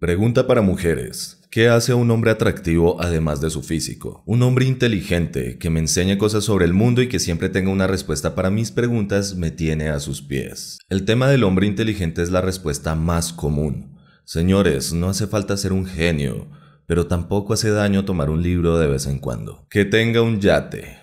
Pregunta para mujeres. ¿Qué hace a un hombre atractivo además de su físico? Un hombre inteligente que me enseñe cosas sobre el mundo y que siempre tenga una respuesta para mis preguntas me tiene a sus pies. El tema del hombre inteligente es la respuesta más común. Señores, no hace falta ser un genio, pero tampoco hace daño tomar un libro de vez en cuando. Que tenga un yate,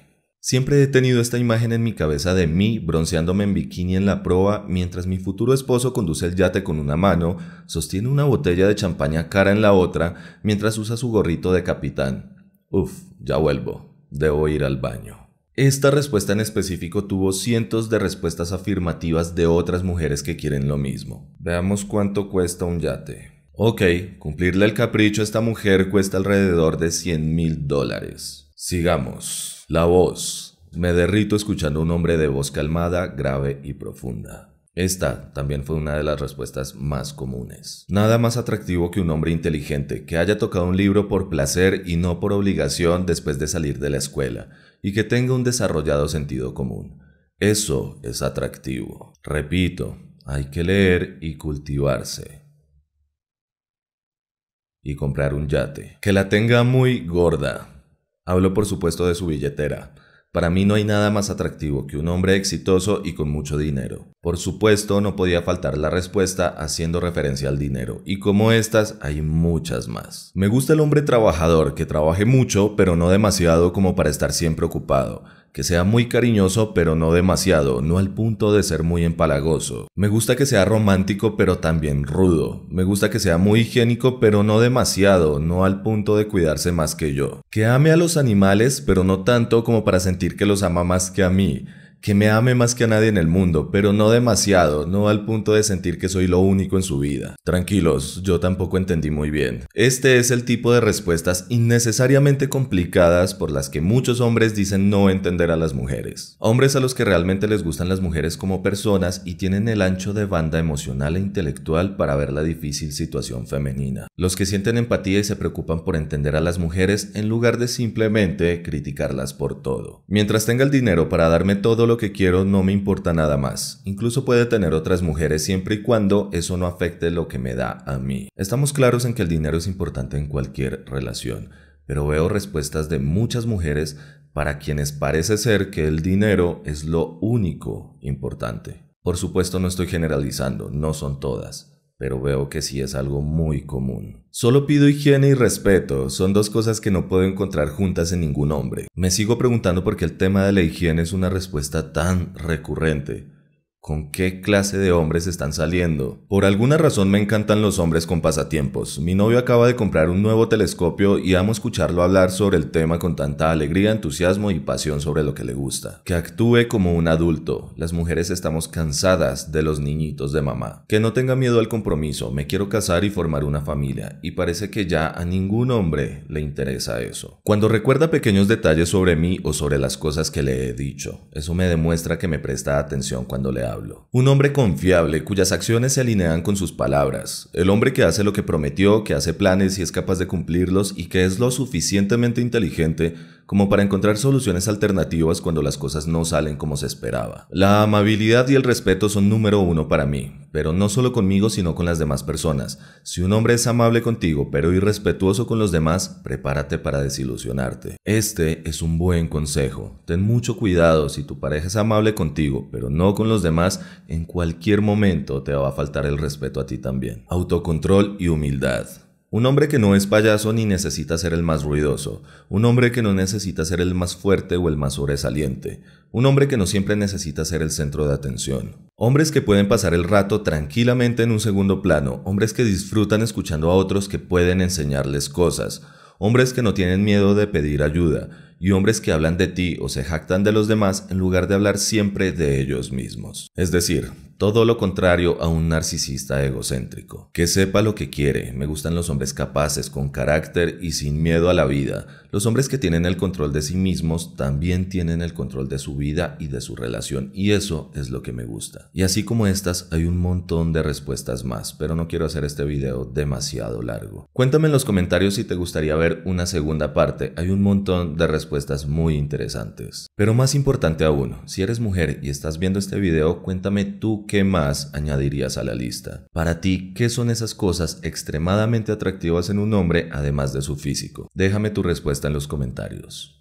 Siempre he tenido esta imagen en mi cabeza de mí bronceándome en bikini en la proa mientras mi futuro esposo conduce el yate con una mano, sostiene una botella de champaña cara en la otra, mientras usa su gorrito de capitán. Uf, ya vuelvo, debo ir al baño. Esta respuesta en específico tuvo cientos de respuestas afirmativas de otras mujeres que quieren lo mismo. Veamos cuánto cuesta un yate. Ok, cumplirle el capricho a esta mujer cuesta alrededor de 100 mil dólares. Sigamos. La voz. Me derrito escuchando un hombre de voz calmada, grave y profunda. Esta también fue una de las respuestas más comunes. Nada más atractivo que un hombre inteligente que haya tocado un libro por placer y no por obligación después de salir de la escuela y que tenga un desarrollado sentido común. Eso es atractivo. Repito, hay que leer y cultivarse. Y comprar un yate. Que la tenga muy gorda, Hablo por supuesto de su billetera. Para mí no hay nada más atractivo que un hombre exitoso y con mucho dinero. Por supuesto, no podía faltar la respuesta haciendo referencia al dinero, y como estas, hay muchas más. Me gusta el hombre trabajador, que trabaje mucho, pero no demasiado como para estar siempre ocupado que sea muy cariñoso pero no demasiado, no al punto de ser muy empalagoso. Me gusta que sea romántico pero también rudo. Me gusta que sea muy higiénico pero no demasiado, no al punto de cuidarse más que yo. Que ame a los animales pero no tanto como para sentir que los ama más que a mí que me ame más que a nadie en el mundo, pero no demasiado, no al punto de sentir que soy lo único en su vida. Tranquilos, yo tampoco entendí muy bien. Este es el tipo de respuestas innecesariamente complicadas por las que muchos hombres dicen no entender a las mujeres. Hombres a los que realmente les gustan las mujeres como personas y tienen el ancho de banda emocional e intelectual para ver la difícil situación femenina. Los que sienten empatía y se preocupan por entender a las mujeres en lugar de simplemente criticarlas por todo. Mientras tenga el dinero para darme todo lo que quiero, no me importa nada más. Incluso puede tener otras mujeres siempre y cuando eso no afecte lo que me da a mí. Estamos claros en que el dinero es importante en cualquier relación, pero veo respuestas de muchas mujeres para quienes parece ser que el dinero es lo único importante. Por supuesto no estoy generalizando, no son todas pero veo que sí es algo muy común. Solo pido higiene y respeto, son dos cosas que no puedo encontrar juntas en ningún hombre. Me sigo preguntando por qué el tema de la higiene es una respuesta tan recurrente. ¿Con qué clase de hombres están saliendo? Por alguna razón me encantan los hombres con pasatiempos. Mi novio acaba de comprar un nuevo telescopio y amo escucharlo hablar sobre el tema con tanta alegría, entusiasmo y pasión sobre lo que le gusta. Que actúe como un adulto. Las mujeres estamos cansadas de los niñitos de mamá. Que no tenga miedo al compromiso. Me quiero casar y formar una familia. Y parece que ya a ningún hombre le interesa eso. Cuando recuerda pequeños detalles sobre mí o sobre las cosas que le he dicho, eso me demuestra que me presta atención cuando le hablo. Un hombre confiable cuyas acciones se alinean con sus palabras. El hombre que hace lo que prometió, que hace planes y es capaz de cumplirlos y que es lo suficientemente inteligente como para encontrar soluciones alternativas cuando las cosas no salen como se esperaba. La amabilidad y el respeto son número uno para mí pero no solo conmigo sino con las demás personas. Si un hombre es amable contigo pero irrespetuoso con los demás, prepárate para desilusionarte. Este es un buen consejo. Ten mucho cuidado si tu pareja es amable contigo pero no con los demás, en cualquier momento te va a faltar el respeto a ti también. Autocontrol y humildad. Un hombre que no es payaso ni necesita ser el más ruidoso, un hombre que no necesita ser el más fuerte o el más sobresaliente, un hombre que no siempre necesita ser el centro de atención. Hombres que pueden pasar el rato tranquilamente en un segundo plano, hombres que disfrutan escuchando a otros que pueden enseñarles cosas, hombres que no tienen miedo de pedir ayuda, y hombres que hablan de ti o se jactan de los demás en lugar de hablar siempre de ellos mismos. Es decir, todo lo contrario a un narcisista egocéntrico. Que sepa lo que quiere, me gustan los hombres capaces, con carácter y sin miedo a la vida. Los hombres que tienen el control de sí mismos también tienen el control de su vida y de su relación, y eso es lo que me gusta. Y así como estas, hay un montón de respuestas más, pero no quiero hacer este video demasiado largo. Cuéntame en los comentarios si te gustaría ver una segunda parte, hay un montón de respuestas muy interesantes. Pero más importante aún, si eres mujer y estás viendo este video, cuéntame tú qué más añadirías a la lista. Para ti, ¿qué son esas cosas extremadamente atractivas en un hombre además de su físico? Déjame tu respuesta en los comentarios.